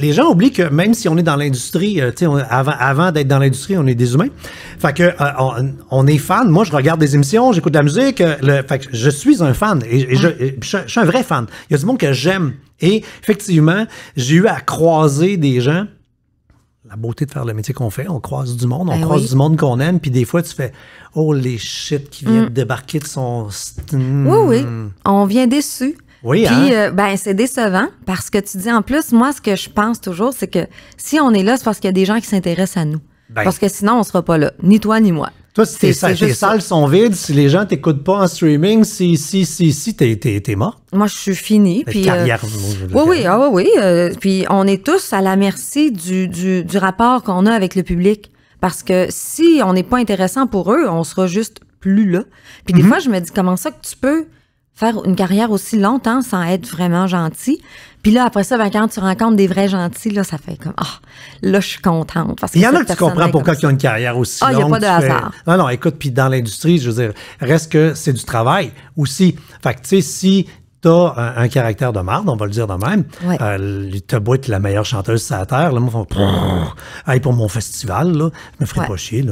les gens oublient que même si on est dans l'industrie, euh, avant, d'être dans l'industrie, on est des humains. Fait que euh, on, est fan. Moi, je regarde des émissions, j'écoute de la musique. Euh, fait je suis un fan et, je, suis un vrai fan. Il y a du monde que j'aime. Et effectivement, j'ai eu à croiser des gens. La beauté de faire le métier qu'on fait, on croise du monde, on ben croise du monde qu'on aime, puis des fois tu fais oh les shit qui viennent mm. débarquer de son. Oui oui, hmm. on vient déçu. Oui, Puis, hein? euh, ben, c'est décevant parce que tu dis, en plus, moi, ce que je pense toujours, c'est que si on est là, c'est parce qu'il y a des gens qui s'intéressent à nous. Ben. Parce que sinon, on ne sera pas là. Ni toi, ni moi. Toi, si tes, salles sont vides, si les gens t'écoutent pas en streaming, si, si, si, si, t'es, mort. Moi, je suis fini. Puis, euh, oui, oui, ah, oui, oui. Euh, puis, on est tous à la merci du, rapport qu'on a avec le public. Parce que si on n'est pas intéressant pour eux, on sera juste plus là. Puis, des mhm. fois, je me dis, comment ça que tu peux faire une carrière aussi longtemps hein, sans être vraiment gentil. Puis là, après ça, ben, quand tu rencontres des vrais gentils, là, ça fait comme Ah, là, je suis contente. il y en a que tu comprends pourquoi ils ont une carrière aussi longue. Ah, il n'y a pas de hasard. Non, non, écoute, puis dans l'industrie, je veux dire, reste que c'est du travail aussi. Fait que, tu sais, si t'as un, caractère de marde, on va le dire de même. Euh, t'as beau être la meilleure chanteuse de la terre, là, moi, mmh. pour mon festival, là, je me ferais pas chier.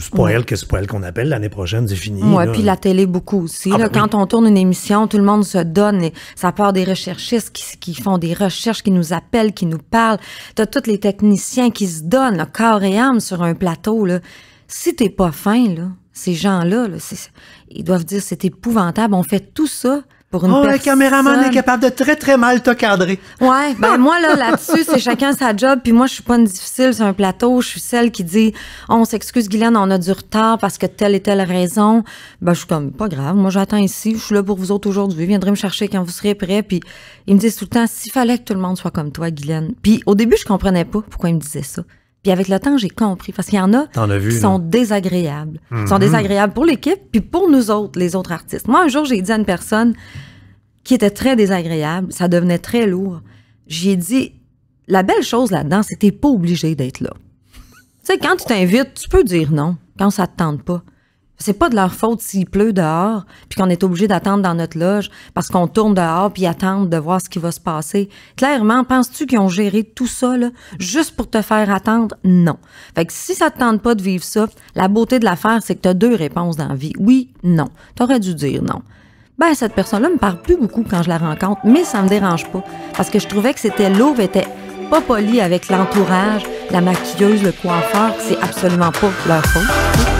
c'est pas elle que c'est pas elle qu'on appelle l'année prochaine, c'est fini. Oui, puis la télé beaucoup aussi. Ah, ben quand on tourne une émission, tout le monde se donne. ça part des recherchistes qui, font des recherches, qui nous appellent, qui nous parlent. T'as tous les techniciens qui se donnent corps et âme sur un plateau. Là. Si t'es pas fin, ces gens-là, là, ils doivent dire c'est épouvantable. On fait tout ça oh, le caméraman est capable de très, très mal te cadrer. Ouais, ben ah! moi, là, là-dessus, c'est chacun sa job. Puis moi, je suis pas une difficile sur un plateau. Je suis celle qui dit, on s'excuse, Guylaine, on a du retard parce que telle et telle raison. Ben, je suis comme, pas grave. Moi, j'attends ici. Je suis là pour vous autres aujourd'hui. Viendrez me chercher quand vous serez prêts. Puis ils me disent tout le temps, s'il fallait que tout le monde soit comme toi, Guylaine. Puis au début, je comprenais pas pourquoi ils me disaient ça. Puis avec le temps, j'ai compris. Parce qu'il y en a qui sont désagréables. Ils sont mhm. désagréables pour l'équipe, puis pour nous autres, les autres artistes. Moi, un jour, j'ai dit à une personne, qui était très désagréable. Ça devenait très lourd. J'ai dit, la belle chose là-dedans, c'est que pas obligé d'être là. tu sais, quand tu t'invites, tu peux dire non, quand ça te tente pas. C'est pas de leur faute s'il pleut dehors, puis qu'on est obligé d'attendre dans notre loge parce qu'on tourne dehors puis attendre de voir ce qui va se passer. Clairement, penses-tu qu'ils ont géré tout ça là, juste pour te faire attendre Non. Fait que si ça te tente pas de vivre ça, la beauté de l'affaire, c'est que tu as deux réponses dans la vie. Oui, non. Tu aurais dû dire non ben cette personne-là me parle plus beaucoup quand je la rencontre, mais ça me dérange pas parce que je trouvais que c'était l'auve était pas poli avec l'entourage, la maquilleuse, le coiffeur, c'est absolument pas leur faute.